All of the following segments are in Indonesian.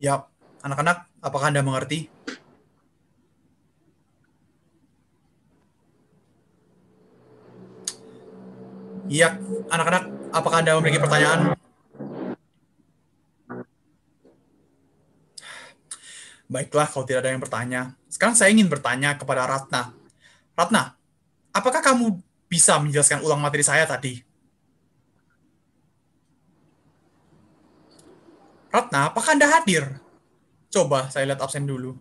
Ya, anak-anak, apakah Anda mengerti? Ya, anak-anak, apakah Anda memiliki pertanyaan? Baiklah, kalau tidak ada yang bertanya. Sekarang saya ingin bertanya kepada Ratna. Ratna, apakah kamu bisa menjelaskan ulang materi saya tadi? Ratna, apakah Anda hadir? Coba saya lihat absen dulu.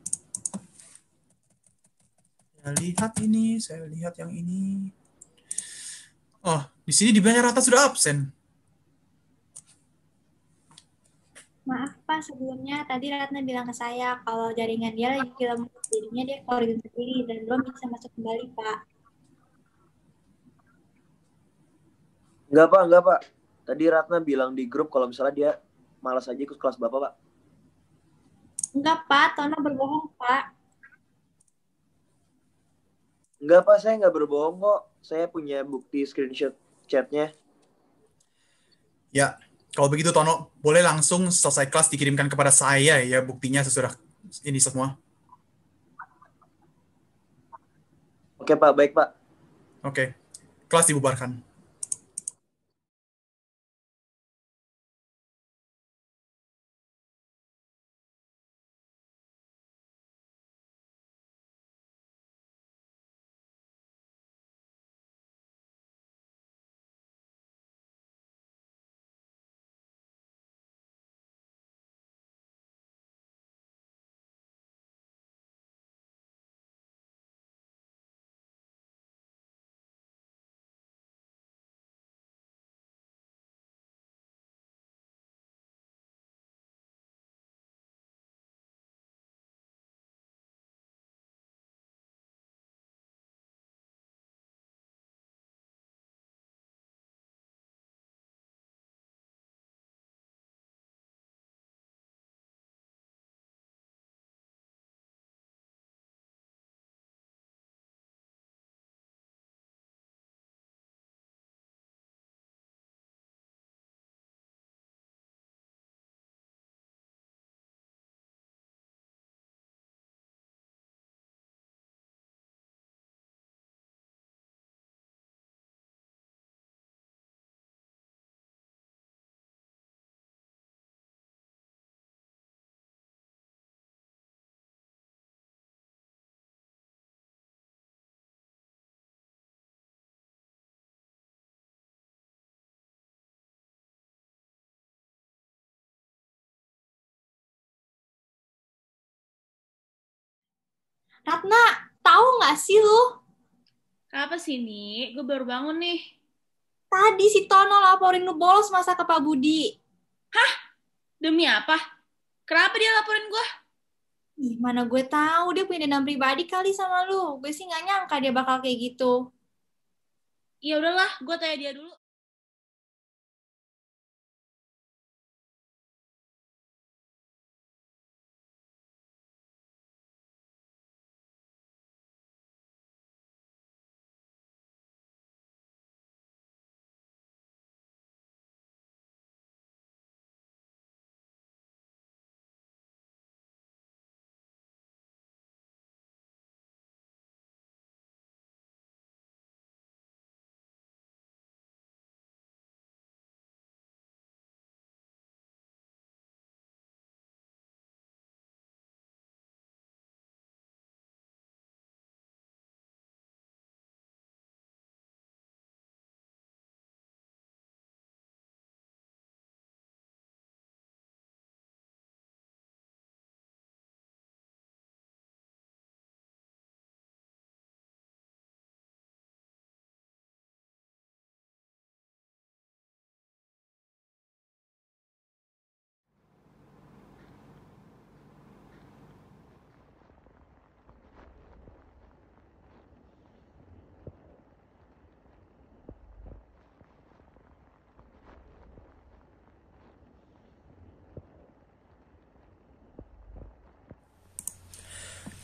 Saya lihat ini, saya lihat yang ini. Oh, di sini dibilangnya Ratna sudah absen. Maaf Pak, sebelumnya tadi Ratna bilang ke saya kalau jaringan dia lagi film jadinya dia koordinat sendiri dan belum bisa masuk kembali Pak. Enggak Pak, enggak Pak. Tadi Ratna bilang di grup kalau misalnya dia malas aja ikut kelas Bapak, Pak? Enggak, Pak. Tono berbohong, Pak. Enggak, Pak. Saya nggak berbohong kok. Saya punya bukti screenshot chatnya. Ya, kalau begitu Tono, boleh langsung selesai kelas dikirimkan kepada saya ya buktinya sesudah ini semua. Oke, Pak. Baik, Pak. Oke. Kelas dibubarkan. Ratna, tahu nggak sih lu? Apa sih, ini? Gue baru bangun nih. Tadi si Tono laporin lu bolos masa ke Pak Budi. Hah? Demi apa? Kenapa dia laporin gue? Ih, mana gue tahu dia punya dendam pribadi kali sama lu. Gue sih nggak nyangka dia bakal kayak gitu. Ya udahlah, gue tanya dia dulu.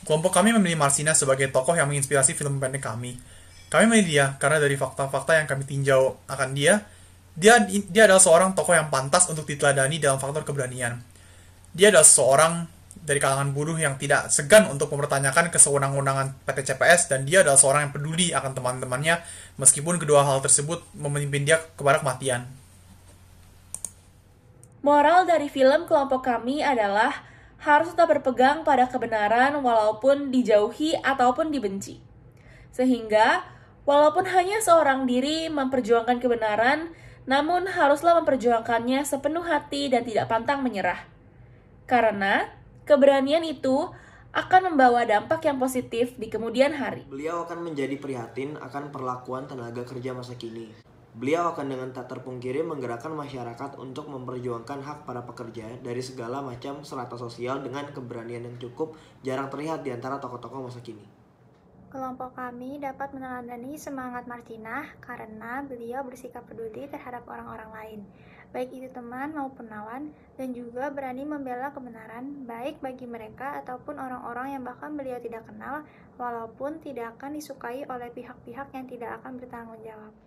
Kelompok kami memilih Marsina sebagai tokoh yang menginspirasi film pendek kami. Kami memilih dia karena dari fakta-fakta yang kami tinjau akan dia, dia dia adalah seorang tokoh yang pantas untuk diteladani dalam faktor keberanian. Dia adalah seorang dari kalangan buruh yang tidak segan untuk mempertanyakan kesewenang-wenangan PT CPS dan dia adalah seorang yang peduli akan teman-temannya meskipun kedua hal tersebut memimpin dia kepada kematian. Moral dari film kelompok kami adalah harus tetap berpegang pada kebenaran walaupun dijauhi ataupun dibenci. Sehingga, walaupun hanya seorang diri memperjuangkan kebenaran, namun haruslah memperjuangkannya sepenuh hati dan tidak pantang menyerah. Karena keberanian itu akan membawa dampak yang positif di kemudian hari. Beliau akan menjadi prihatin akan perlakuan tenaga kerja masa kini. Beliau akan dengan tak terpungkiri menggerakkan masyarakat untuk memperjuangkan hak para pekerja dari segala macam serata sosial dengan keberanian yang cukup jarang terlihat di antara tokoh-tokoh masa kini. Kelompok kami dapat meneladani semangat Martinah karena beliau bersikap peduli terhadap orang-orang lain, baik itu teman maupun lawan, dan juga berani membela kebenaran baik bagi mereka ataupun orang-orang yang bahkan beliau tidak kenal walaupun tidak akan disukai oleh pihak-pihak yang tidak akan bertanggung jawab.